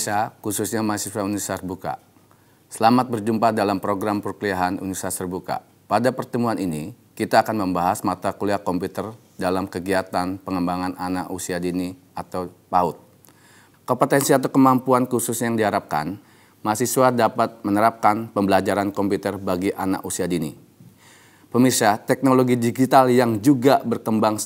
pemirsa, khususnya mahasiswa Universitas Buka. Selamat berjumpa dalam program perkuliahan Universitas Terbuka. Pada pertemuan ini, kita akan membahas mata kuliah komputer dalam kegiatan pengembangan anak usia dini atau PAUD. Kompetensi atau kemampuan khusus yang diharapkan, mahasiswa dapat menerapkan pembelajaran komputer bagi anak usia dini. Pemirsa, teknologi digital yang juga berkembang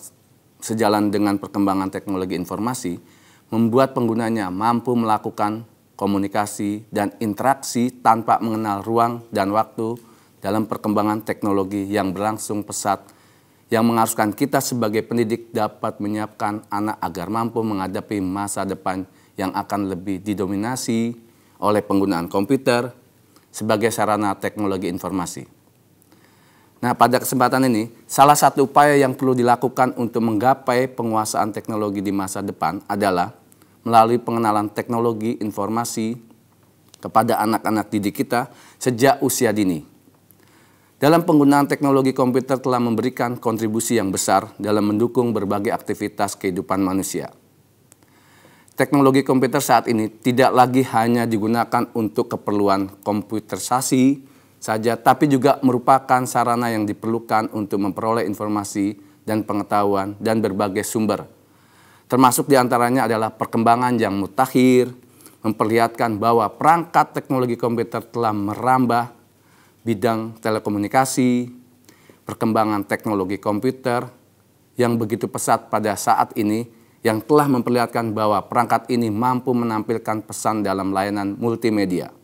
sejalan dengan perkembangan teknologi informasi membuat penggunanya mampu melakukan komunikasi dan interaksi tanpa mengenal ruang dan waktu dalam perkembangan teknologi yang berlangsung pesat yang mengharuskan kita sebagai pendidik dapat menyiapkan anak agar mampu menghadapi masa depan yang akan lebih didominasi oleh penggunaan komputer sebagai sarana teknologi informasi. Nah, pada kesempatan ini, salah satu upaya yang perlu dilakukan untuk menggapai penguasaan teknologi di masa depan adalah melalui pengenalan teknologi informasi kepada anak-anak didik kita sejak usia dini. Dalam penggunaan teknologi komputer telah memberikan kontribusi yang besar dalam mendukung berbagai aktivitas kehidupan manusia. Teknologi komputer saat ini tidak lagi hanya digunakan untuk keperluan komputerisasi saja, tapi juga merupakan sarana yang diperlukan untuk memperoleh informasi dan pengetahuan dan berbagai sumber Termasuk diantaranya adalah perkembangan yang mutakhir, memperlihatkan bahwa perangkat teknologi komputer telah merambah bidang telekomunikasi, perkembangan teknologi komputer yang begitu pesat pada saat ini yang telah memperlihatkan bahwa perangkat ini mampu menampilkan pesan dalam layanan multimedia.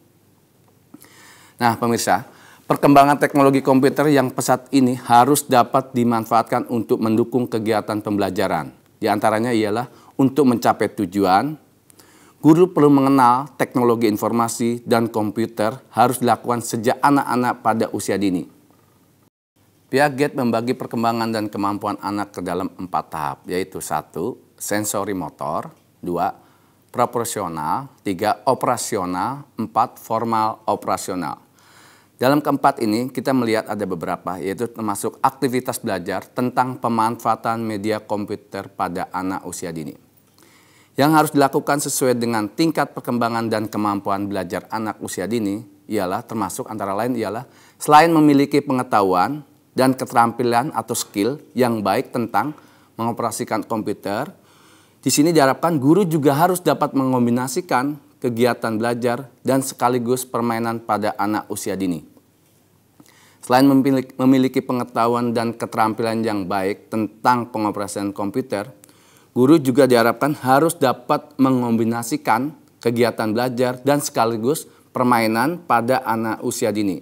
Nah, pemirsa, Perkembangan teknologi komputer yang pesat ini harus dapat dimanfaatkan untuk mendukung kegiatan pembelajaran. Di antaranya ialah untuk mencapai tujuan, guru perlu mengenal teknologi informasi dan komputer harus dilakukan sejak anak-anak pada usia dini. Piaget membagi perkembangan dan kemampuan anak ke dalam empat tahap, yaitu satu, sensori motor, dua, proporsional, tiga, operasional, empat, formal operasional. Dalam keempat ini kita melihat ada beberapa yaitu termasuk aktivitas belajar tentang pemanfaatan media komputer pada anak usia dini. Yang harus dilakukan sesuai dengan tingkat perkembangan dan kemampuan belajar anak usia dini ialah termasuk antara lain ialah selain memiliki pengetahuan dan keterampilan atau skill yang baik tentang mengoperasikan komputer, di sini diharapkan guru juga harus dapat mengombinasikan kegiatan belajar dan sekaligus permainan pada anak usia dini Selain memiliki pengetahuan dan keterampilan yang baik tentang pengoperasian komputer, guru juga diharapkan harus dapat mengombinasikan kegiatan belajar dan sekaligus permainan pada anak usia dini.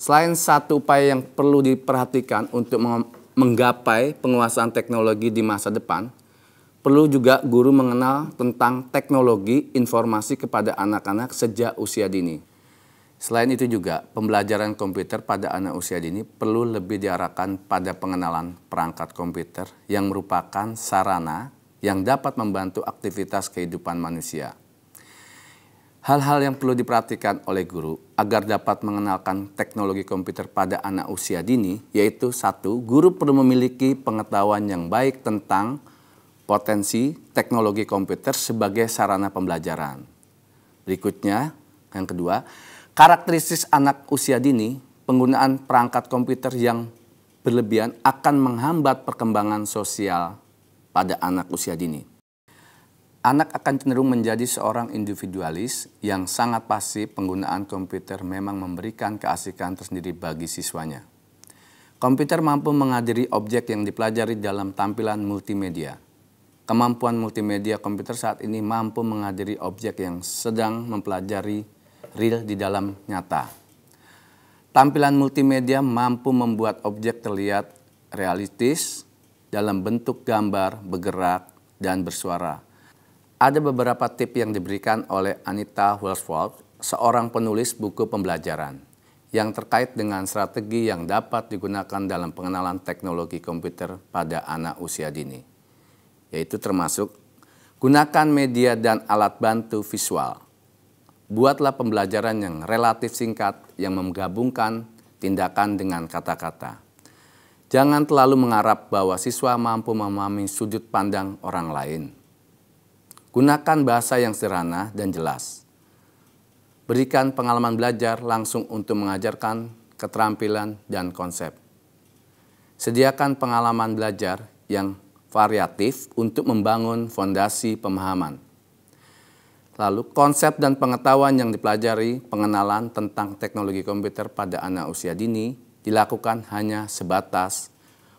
Selain satu upaya yang perlu diperhatikan untuk menggapai penguasaan teknologi di masa depan, perlu juga guru mengenal tentang teknologi informasi kepada anak-anak sejak usia dini. Selain itu juga, pembelajaran komputer pada anak usia dini perlu lebih diarahkan pada pengenalan perangkat komputer yang merupakan sarana yang dapat membantu aktivitas kehidupan manusia. Hal-hal yang perlu diperhatikan oleh guru agar dapat mengenalkan teknologi komputer pada anak usia dini yaitu satu, guru perlu memiliki pengetahuan yang baik tentang potensi teknologi komputer sebagai sarana pembelajaran. Berikutnya, yang kedua, karakteristik anak usia dini, penggunaan perangkat komputer yang berlebihan akan menghambat perkembangan sosial pada anak usia dini. Anak akan cenderung menjadi seorang individualis yang sangat pasif penggunaan komputer memang memberikan keasikan tersendiri bagi siswanya. Komputer mampu menghadiri objek yang dipelajari dalam tampilan multimedia. Kemampuan multimedia komputer saat ini mampu menghadiri objek yang sedang mempelajari real di dalam nyata. Tampilan multimedia mampu membuat objek terlihat realistis dalam bentuk gambar, bergerak, dan bersuara. Ada beberapa tip yang diberikan oleh Anita Welsford, seorang penulis buku pembelajaran, yang terkait dengan strategi yang dapat digunakan dalam pengenalan teknologi komputer pada anak usia dini, yaitu termasuk gunakan media dan alat bantu visual buatlah pembelajaran yang relatif singkat yang menggabungkan tindakan dengan kata-kata. Jangan terlalu mengharap bahwa siswa mampu memahami sudut pandang orang lain. Gunakan bahasa yang sederhana dan jelas. Berikan pengalaman belajar langsung untuk mengajarkan keterampilan dan konsep. Sediakan pengalaman belajar yang variatif untuk membangun fondasi pemahaman Lalu konsep dan pengetahuan yang dipelajari pengenalan tentang teknologi komputer pada anak usia dini dilakukan hanya sebatas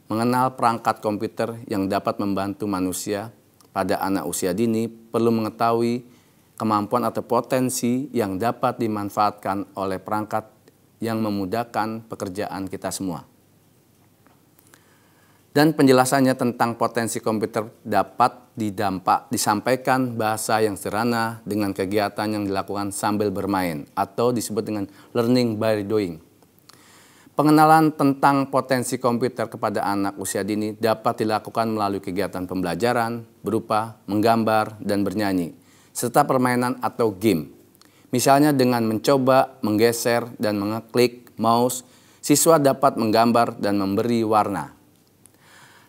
mengenal perangkat komputer yang dapat membantu manusia pada anak usia dini perlu mengetahui kemampuan atau potensi yang dapat dimanfaatkan oleh perangkat yang memudahkan pekerjaan kita semua dan penjelasannya tentang potensi komputer dapat didampak disampaikan bahasa yang sederhana dengan kegiatan yang dilakukan sambil bermain atau disebut dengan learning by doing. Pengenalan tentang potensi komputer kepada anak usia dini dapat dilakukan melalui kegiatan pembelajaran berupa menggambar dan bernyanyi serta permainan atau game. Misalnya dengan mencoba, menggeser, dan mengeklik mouse, siswa dapat menggambar dan memberi warna.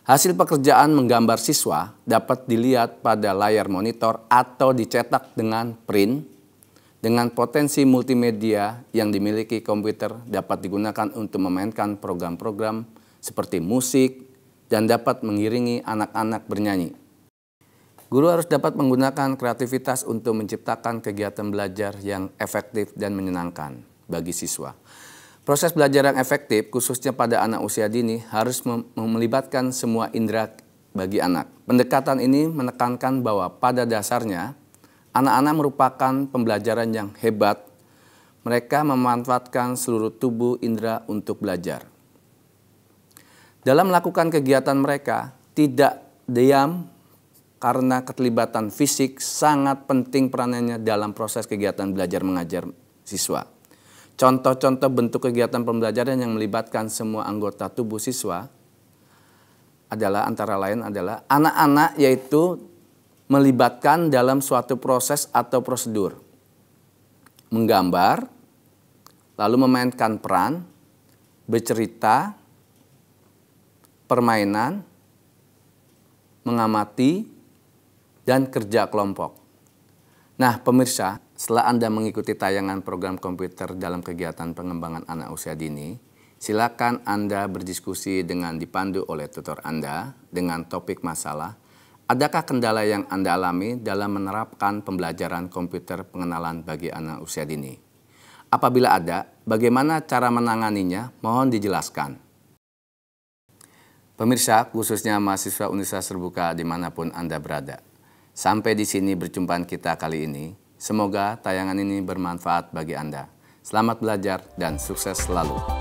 Hasil pekerjaan menggambar siswa dapat dilihat pada layar monitor atau dicetak dengan print dengan potensi multimedia yang dimiliki komputer dapat digunakan untuk memainkan program-program seperti musik dan dapat mengiringi anak-anak bernyanyi. Guru harus dapat menggunakan kreativitas untuk menciptakan kegiatan belajar yang efektif dan menyenangkan bagi siswa. Proses belajar yang efektif, khususnya pada anak usia dini, harus melibatkan semua indera bagi anak. Pendekatan ini menekankan bahwa pada dasarnya, anak-anak merupakan pembelajaran yang hebat. Mereka memanfaatkan seluruh tubuh indera untuk belajar. Dalam melakukan kegiatan mereka, tidak diam karena keterlibatan fisik sangat penting perannya dalam proses kegiatan belajar mengajar siswa. Contoh-contoh bentuk kegiatan pembelajaran yang melibatkan semua anggota tubuh siswa adalah antara lain adalah anak-anak yaitu melibatkan dalam suatu proses atau prosedur. Menggambar, lalu memainkan peran, bercerita, permainan, mengamati, dan kerja kelompok. Nah, pemirsa, setelah Anda mengikuti tayangan program komputer dalam kegiatan pengembangan anak usia dini, silakan Anda berdiskusi dengan dipandu oleh tutor Anda dengan topik masalah. Adakah kendala yang Anda alami dalam menerapkan pembelajaran komputer pengenalan bagi anak usia dini? Apabila ada, bagaimana cara menanganinya? Mohon dijelaskan. Pemirsa, khususnya mahasiswa Universitas Terbuka dimanapun Anda berada. Sampai di sini berjumpaan kita kali ini. Semoga tayangan ini bermanfaat bagi Anda. Selamat belajar dan sukses selalu.